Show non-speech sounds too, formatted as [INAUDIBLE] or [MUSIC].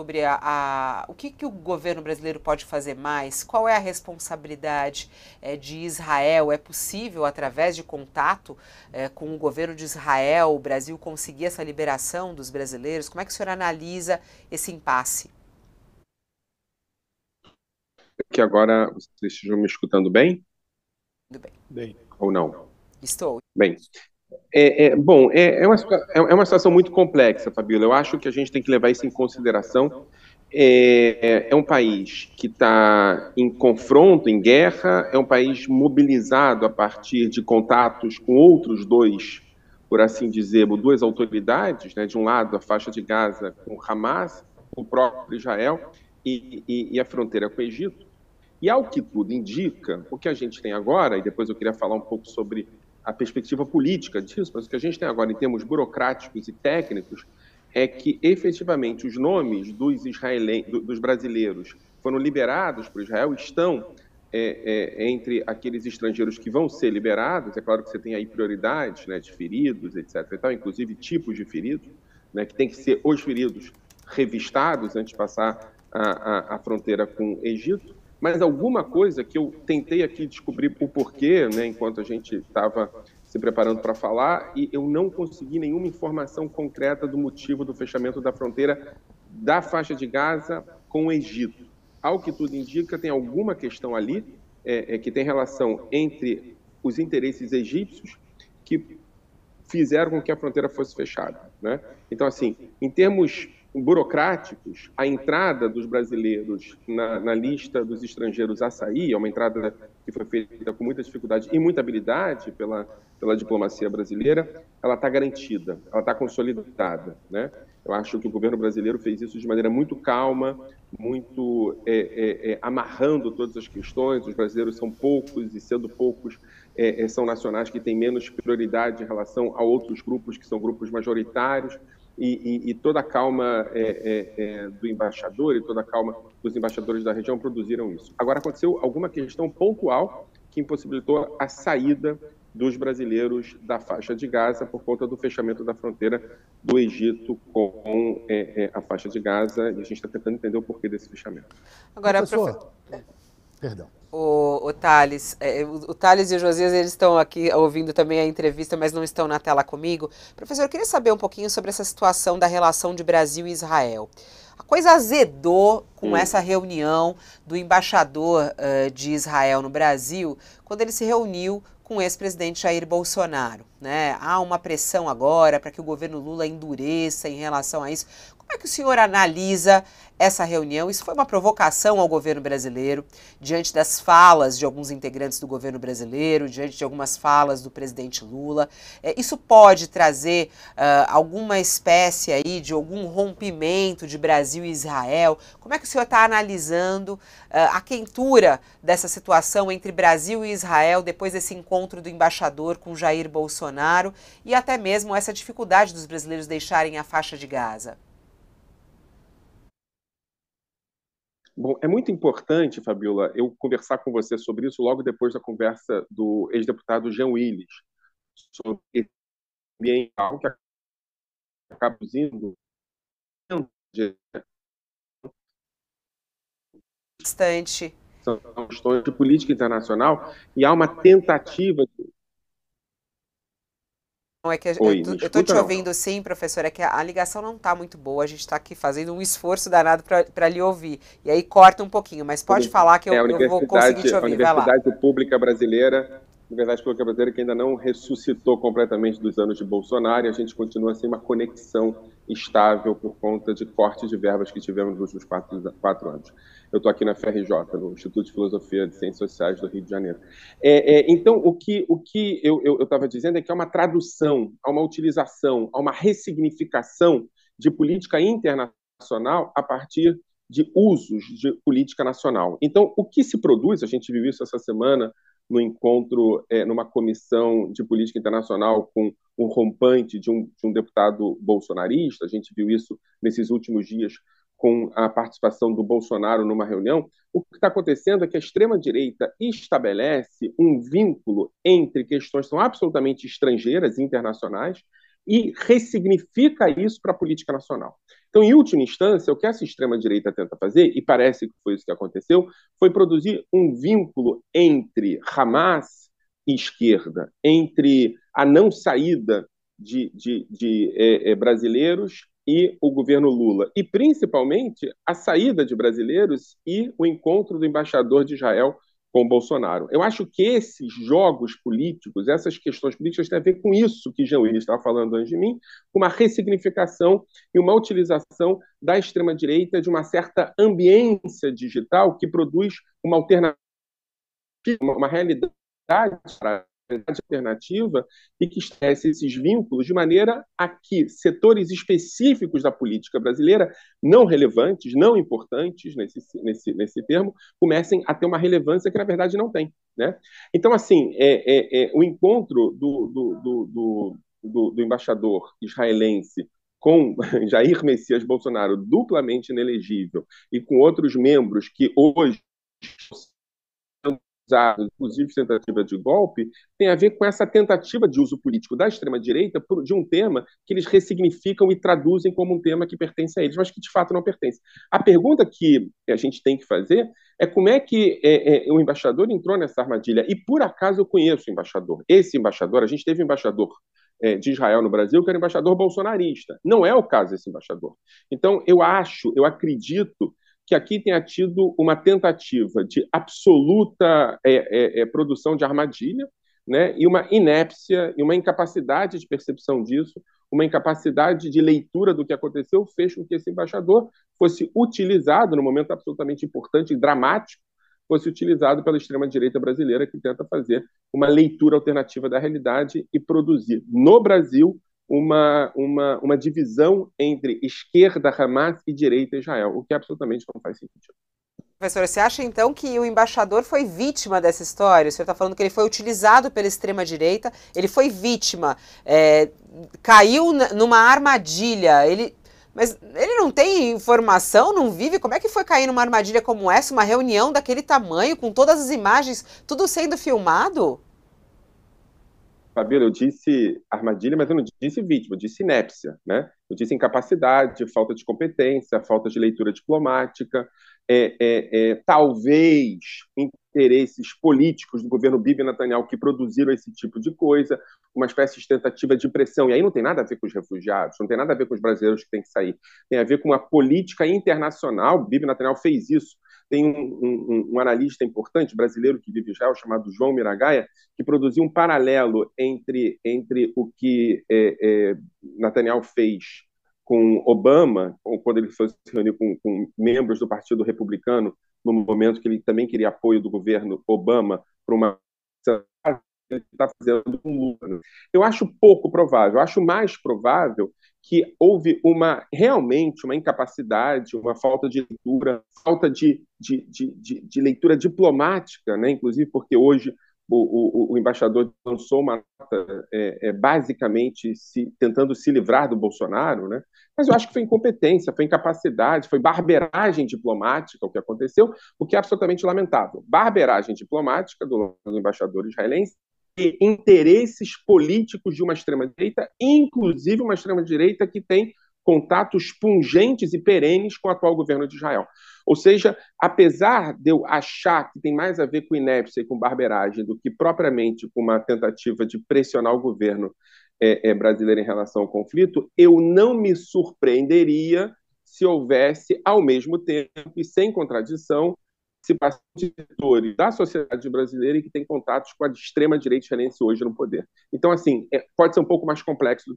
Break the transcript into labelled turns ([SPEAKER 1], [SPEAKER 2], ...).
[SPEAKER 1] sobre a, a, o que, que o governo brasileiro pode fazer mais, qual é a responsabilidade é, de Israel, é possível, através de contato é, com o governo de Israel, o Brasil conseguir essa liberação dos brasileiros? Como é que o senhor analisa esse impasse?
[SPEAKER 2] Que agora vocês estejam me escutando bem?
[SPEAKER 1] Tudo bem. bem. Ou não? Estou.
[SPEAKER 2] Bem, é, é, bom, é, é, uma, é, é uma situação muito complexa, Fabíola. Eu acho que a gente tem que levar isso em consideração. É, é, é um país que está em confronto, em guerra, é um país mobilizado a partir de contatos com outros dois, por assim dizer, duas autoridades, né? de um lado a faixa de Gaza com Hamas, o próprio Israel e, e, e a fronteira com o Egito. E ao que tudo indica, o que a gente tem agora, e depois eu queria falar um pouco sobre a perspectiva política disso, mas o que a gente tem agora em termos burocráticos e técnicos é que efetivamente os nomes dos, israelen... dos brasileiros foram liberados para Israel, estão é, é, entre aqueles estrangeiros que vão ser liberados, é claro que você tem aí prioridades né, de feridos, etc., e tal, inclusive tipos de feridos, né, que tem que ser os feridos revistados antes de passar a, a, a fronteira com o Egito, mas alguma coisa que eu tentei aqui descobrir o porquê, né, enquanto a gente estava se preparando para falar, e eu não consegui nenhuma informação concreta do motivo do fechamento da fronteira da faixa de Gaza com o Egito. Ao que tudo indica, tem alguma questão ali é, é, que tem relação entre os interesses egípcios que fizeram com que a fronteira fosse fechada. Né? Então, assim, em termos burocráticos, a entrada dos brasileiros na, na, lista dos estrangeiros a sair, é uma entrada que foi feita com muita dificuldade e muita habilidade pela, pela diplomacia brasileira, ela está garantida, ela está consolidada. Né? Eu acho que o governo brasileiro fez isso de maneira muito calma, muito é, é, é, amarrando todas as questões. Os brasileiros são poucos e, sendo poucos, é, é, são nacionais que têm menos prioridade em relação a outros grupos que são grupos majoritários e, e, e toda a calma é, é, é, do embaixador e toda a calma dos embaixadores da região produziram isso. Agora, aconteceu alguma questão pontual que impossibilitou a saída dos brasileiros da faixa de Gaza por conta do fechamento da fronteira do Egito com é, é, a faixa de Gaza e a gente está tentando entender o porquê desse fechamento.
[SPEAKER 1] Agora, professor, profe... perdão o, o Thales, é, o, o Thales e o Josias, eles estão aqui ouvindo também a entrevista, mas não estão na tela comigo. Professor, eu queria saber um pouquinho sobre essa situação da relação de Brasil e Israel. A coisa azedou com hum. essa reunião do embaixador uh, de Israel no Brasil, quando ele se reuniu com o ex-presidente Jair Bolsonaro. Né? Há uma pressão agora para que o governo Lula endureça em relação a isso. Como é que o senhor analisa essa reunião? Isso foi uma provocação ao governo brasileiro, diante das falas de alguns integrantes do governo brasileiro, diante de algumas falas do presidente Lula. É, isso pode trazer uh, alguma espécie aí de algum rompimento de Brasil e Israel? Como é que o senhor está analisando uh, a quentura dessa situação entre Brasil e Israel depois desse encontro do embaixador com Jair Bolsonaro e até mesmo essa dificuldade dos brasileiros deixarem a faixa de Gaza?
[SPEAKER 2] Bom, é muito importante, Fabiola, eu conversar com você sobre isso logo depois da conversa do ex-deputado Jean Willis sobre ambiental que acaba produzindo questões de política internacional e há uma tentativa
[SPEAKER 1] não é que Oi, eu, estou te ouvindo sim, professora, é que a, ligação não está muito boa, a gente está aqui fazendo um esforço danado para lhe ouvir. E aí corta um pouquinho, mas pode falar que eu, é, eu vou conseguir te ouvir. A Universidade
[SPEAKER 2] Pública Brasileira, Universidade Pública Brasileira que ainda não ressuscitou completamente dos anos de Bolsonaro, e a gente continua sem uma conexão estável por conta de corte de verbas que tivemos nos últimos quatro, quatro anos. Eu estou aqui na FRJ, no Instituto de Filosofia e Ciências Sociais do Rio de Janeiro. É, é, então, o que, o que eu estava dizendo é que há uma tradução, há uma utilização, há uma ressignificação de política internacional a partir de usos de política nacional. Então, o que se produz, a gente viu isso essa semana no encontro, é, numa comissão de política internacional com um rompante de um, de um, deputado bolsonarista, a gente viu isso nesses últimos dias com a participação do Bolsonaro numa reunião, o que está acontecendo é que a extrema-direita estabelece um vínculo entre questões que são absolutamente estrangeiras e internacionais e ressignifica isso para a política nacional. Então, em última instância, o que essa extrema-direita tenta fazer, e parece que foi isso que aconteceu, foi produzir um vínculo entre Hamas e esquerda, entre a não saída de, de, de é, é, brasileiros e o governo Lula, e principalmente a saída de brasileiros e o encontro do embaixador de Israel com Bolsonaro. Eu acho que esses jogos políticos, essas questões políticas têm a ver com isso que Jean Willis estava falando antes de mim, com uma ressignificação e uma utilização da extrema-direita de uma certa ambiência digital que produz uma alternativa, uma realidade alternativa e que estabelece esses vínculos de maneira a que setores específicos da política brasileira, não relevantes, não importantes nesse, nesse, nesse termo, comecem a ter uma relevância que, na verdade, não tem. Né? Então, assim, é, é, é o encontro do, do, do, do, do embaixador israelense com [LAUGHS] Jair Messias Bolsonaro duplamente inelegível e com outros membros que hoje inclusive tentativa de golpe, tem a ver com essa tentativa de uso político da extrema-direita de um tema que eles ressignificam e traduzem como um tema que pertence a eles, mas que de fato não pertence. A pergunta que a gente tem que fazer é como é que é, é, o embaixador entrou nessa armadilha. E por acaso eu conheço o embaixador. Esse embaixador, a gente teve um embaixador é, de Israel no Brasil, que era embaixador bolsonarista. Não é o caso desse embaixador. Então, eu acho, eu acredito que aqui tenha tido uma tentativa de absoluta é, é, é, produção de armadilha, né, e uma inépcia e uma incapacidade de percepção disso, uma incapacidade de leitura do que aconteceu, fez com que esse embaixador fosse utilizado, no momento absolutamente importante e dramático, fosse utilizado pela extrema-direita brasileira, que tenta fazer uma leitura alternativa da realidade e produzir no Brasil uma, uma, uma divisão entre esquerda Hamas e direita Israel, o que absolutamente não faz sentido.
[SPEAKER 1] Professor, você acha então que o embaixador foi vítima dessa história? O senhor está falando que ele foi utilizado pela extrema-direita, ele foi vítima, é, caiu numa armadilha, ele. Mas ele não tem informação, não vive? Como é que foi cair numa armadilha como essa, uma reunião daquele tamanho, com todas as imagens, tudo sendo filmado?
[SPEAKER 2] Fabíola, eu disse armadilha, mas eu não disse vítima, eu disse inépcia, né? Eu disse incapacidade, falta de competência, falta de leitura diplomática, é, é, é, talvez interesses políticos do governo Bibi Netanyahu que produziram esse tipo de coisa, uma espécie de tentativa de pressão. E aí não tem nada a ver com os refugiados, não tem nada a ver com os brasileiros que têm que sair, tem a ver com a política internacional. Bibi Netanyahu fez isso tem um, um, um analista importante brasileiro que vive em Israel, chamado João Miragaia, que produziu um paralelo entre, entre o que é, é, Netanyahu fez com Obama, quando ele foi se reunir com, com membros do Partido Republicano, no momento que ele também queria apoio do governo Obama para uma ele está fazendo Lula. Eu acho pouco provável, eu acho mais provável que houve uma realmente uma incapacidade, uma falta de leitura, falta de, de, de, de leitura diplomática, né? inclusive porque hoje o, o, o embaixador lançou uma nota é, é, basicamente se, tentando se livrar do Bolsonaro, né? mas eu acho que foi incompetência, foi incapacidade, foi barberagem diplomática o que aconteceu, o que é absolutamente lamentável. Barberagem diplomática do, do embaixador israelense interesses políticos de uma extrema-direita, inclusive uma extrema-direita que tem contatos pungentes e perenes com o atual governo de Israel. Ou seja, apesar de eu achar que tem mais a ver com inépcia e com barberagem do que propriamente com uma tentativa de pressionar o governo é, é, brasileiro em relação ao conflito, eu não me surpreenderia se houvesse, ao mesmo tempo e sem contradição, participação de da sociedade brasileira e que tem contatos com a extrema-direita israelense hoje no poder. Então, assim, é, pode ser um pouco mais complexo do que